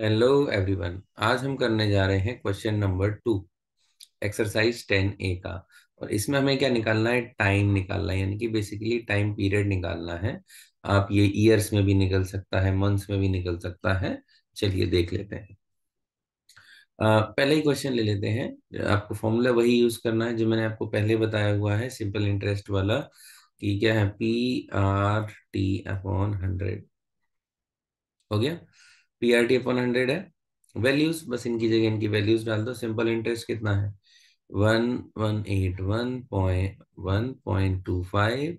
hello everyone आज हम करने जा रहे हैं question number two exercise ten A का और इसमें हमें क्या निकालना है टाइम निकालना है यानी कि बेसिकली टाइम पीरियड निकालना है आप ये इयर्स में भी निकल सकता है मंथ्स में भी निकल सकता है चलिए देख लेते हैं आ, पहले ही क्वेश्चन ले लेते हैं आपको फॉर्मूला वही यूज करना है जो मैंने आपको पहले बताया हुआ है सिंपल इंटरेस्ट वाला कि क्या है P R T upon hundred हो गया P R T upon hundred है वैल्यूज बस इनकी जगह इनकी वैल्यूज डाल दो सिंपल इंटरेस्ट कितना है one one eight one point one point two five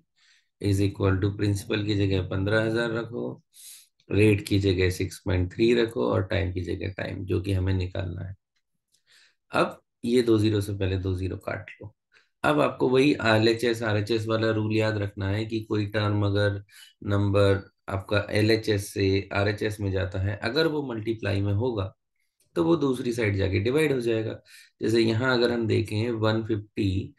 is equal to principal की जगह पंद्रह हजार रखो रेट की जगह सिक्स पॉइंट थ्री रखो और टाइम की जगह टाइम जो कि हमें निकालना है अब ये दो जीरो से पहले दो जीरो काट लो अब आपको वही L H S R H S वाला रूल याद रखना है कि कोई टर्म अगर नंबर आपका एल एच एस से आर एच एस में जाता है अगर वो मल्टीप्लाई में होगा तो वो दूसरी साइड जाके डिवाइड हो जाएगा जैसे यहाँ अगर हम देखें वन फिफ्टी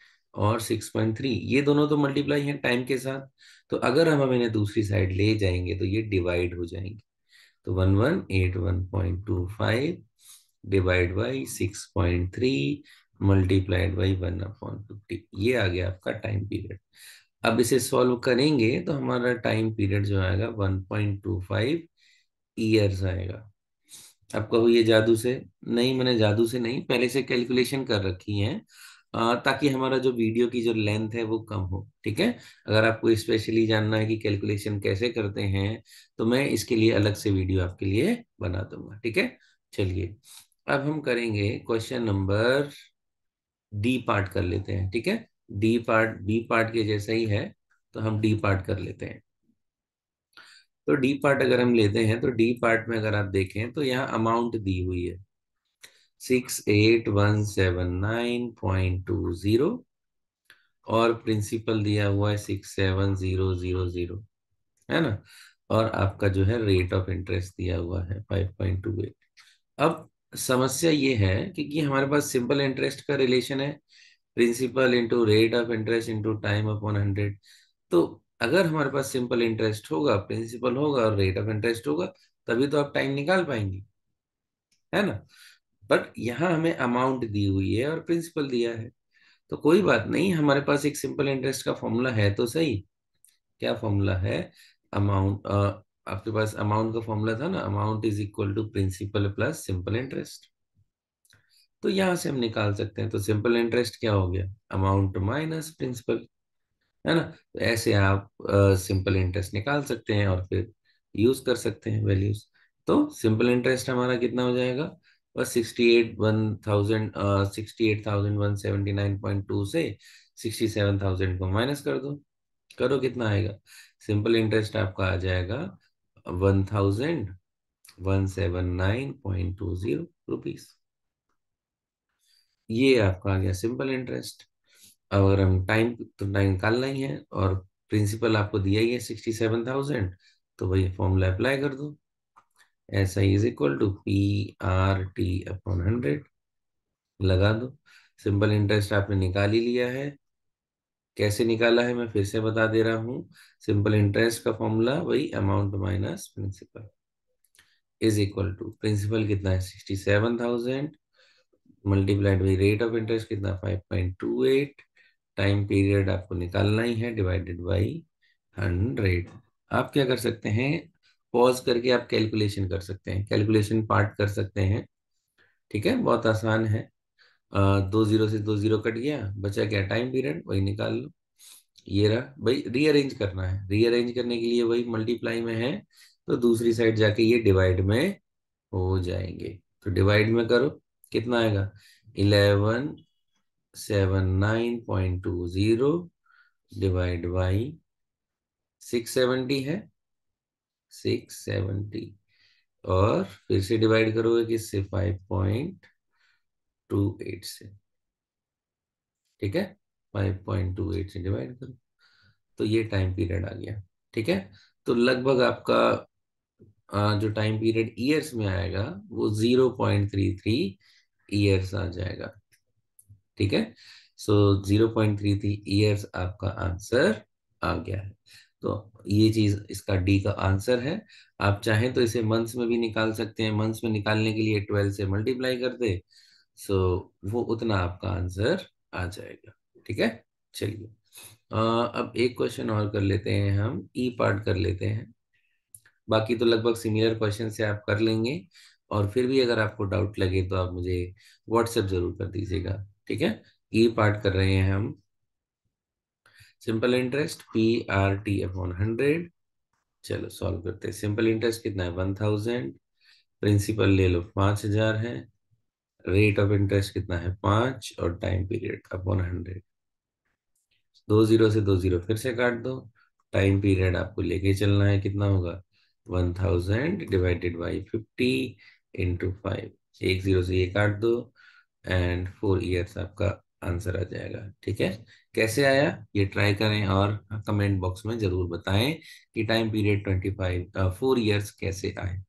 और सिक्स पॉइंट थ्री ये दोनों तो मल्टीप्लाई हैं टाइम के साथ तो अगर हम इन्हें दूसरी साइड ले जाएंगे तो ये डिवाइड हो जाएंगे तो one one eight one point two five divide by six point three multiplied by one upon fifty ये आ गया आपका टाइम पीरियड अब इसे सॉल्व करेंगे तो हमारा टाइम पीरियड जो आएगा one point two five years आएगा अब कहो ये जादू से नहीं मैंने जादू से नहीं पहले से कैलकुलेशन कर रखी है ताकि हमारा जो वीडियो की जो लेंथ है वो कम हो ठीक है अगर आपको स्पेशली जानना है कि कैलकुलेशन कैसे करते हैं तो मैं इसके लिए अलग से वीडियो आपके लिए बना दूंगा ठीक है चलिए अब हम करेंगे क्वेश्चन नंबर डी पार्ट कर लेते हैं ठीक है डी पार्ट बी पार्ट के जैसा ही है तो हम डी पार्ट कर लेते हैं तो डी पार्ट अगर हम लेते हैं तो डी पार्ट में अगर आप देखें तो यहाँ अमाउंट दी हुई है six eight one seven nine point two zero और प्रिंसिपल दिया हुआ है six seven zero zero zero है ना और आपका जो है रेट ऑफ इंटरेस्ट दिया हुआ है फाइव पॉइंट टू एट अब समस्या ये है कि हमारे पास सिंपल इंटरेस्ट का रिलेशन है principal into rate of interest into time upon hundred तो अगर हमारे पास सिंपल इंटरेस्ट होगा प्रिंसिपल होगा और रेट ऑफ इंटरेस्ट होगा तभी तो आप टाइम निकाल पाएंगे है ना बट यहाँ हमें अमाउंट दी हुई है और प्रिंसिपल दिया है तो कोई बात नहीं हमारे पास एक सिंपल इंटरेस्ट का फॉर्मूला है तो सही क्या फॉर्मूला है अमाउंट आपके पास अमाउंट का फॉर्मूला था ना amount is equal to principal plus simple interest तो यहां से हम निकाल सकते हैं तो सिंपल इंटरेस्ट क्या हो गया अमाउंट माइनस प्रिंसिपल है ना तो ऐसे आप सिंपल uh, इंटरेस्ट निकाल सकते हैं और फिर यूज कर सकते हैं वैल्यूज तो सिंपल इंटरेस्ट हमारा कितना हो जाएगा बस sixty eight one thousand sixty eight thousand one point two से सिक्सटी सेवन थाउजेंड को माइनस कर दो करो कितना आएगा सिंपल इंटरेस्ट आपका आ जाएगा 1179.20 रुपीस ये आपका आ गया सिंपल इंटरेस्ट अगर हम टाइम तो टाइम निकालना ही है और प्रिंसिपल आपको दिया ही है सिक्सटी सेवन थाउजेंड तो वही फॉर्मूला अप्लाई कर दो S I is equal to P R T upon hundred लगा दो सिंपल इंटरेस्ट आपने निकाल ही लिया है कैसे निकाला है मैं फिर से बता दे रहा हूं सिंपल इंटरेस्ट का फॉर्मूला वही amount minus principal is equal to principal कितना है sixty seven thousand multiplied by rate of interest कितना five point two eight time period आपको निकालना ही है डिवाइडेड बाई हंड्रेड आप क्या कर सकते हैं पॉज करके आप कैलकुलेशन कर सकते हैं कैलकुलेशन पार्ट कर सकते हैं ठीक है बहुत आसान है दो जीरो से दो जीरो कट गया बचा क्या टाइम पीरियड वही निकाल लो ये रहा भाई रीअरेंज करना है रीअरेंज करने के लिए वही मल्टीप्लाई में है तो दूसरी साइड जाके ये डिवाइड में हो जाएंगे तो डिवाइड में करो कितना आएगा eleven seven nine point two zero divide by six seventy है सिक्स सेवेंटी और फिर से डिवाइड करोगे किससे फाइव पॉइंट टू से ठीक है फाइव पॉइंट टू एट से डिवाइड करो तो ये टाइम पीरियड आ गया ठीक है तो लगभग आपका जो टाइम पीरियड ईयर्स में आएगा वो zero point three three years आ जाएगा ठीक है so zero point three three years आपका आंसर आ गया है तो ये चीज इसका डी का आंसर है आप चाहें तो इसे मंथ्स में भी निकाल सकते हैं मंथ्स में निकालने के लिए ट्वेल्व से मल्टीप्लाई कर दे सो so, वो उतना आपका आंसर आ जाएगा ठीक है चलिए अब एक क्वेश्चन और कर लेते हैं हम ई e पार्ट कर लेते हैं बाकी तो लगभग सिमिलर क्वेश्चन से आप कर लेंगे और फिर भी अगर आपको डाउट लगे तो आप मुझे व्हाट्सएप जरूर कर दीजिएगा ठीक है ई e पार्ट कर रहे हैं हम simple interest P R T upon hundred चलो सॉल्व करते हैं सिंपल इंटरेस्ट कितना है वन थाउजेंड प्रिंसिपल ले लो पांच हजार है रेट ऑफ इंटरेस्ट कितना है पांच और टाइम पीरियड अपॉन हंड्रेड दो जीरो से दो जीरो फिर से काट दो टाइम पीरियड आपको लेके चलना है कितना होगा one thousand divided by fifty into five एक जीरो से ये काट दो एंड फोर ईयर्स आपका आंसर आ जाएगा ठीक है कैसे आया ये ट्राई करें और कमेंट बॉक्स में जरूर बताएं कि time period twenty five four years कैसे आए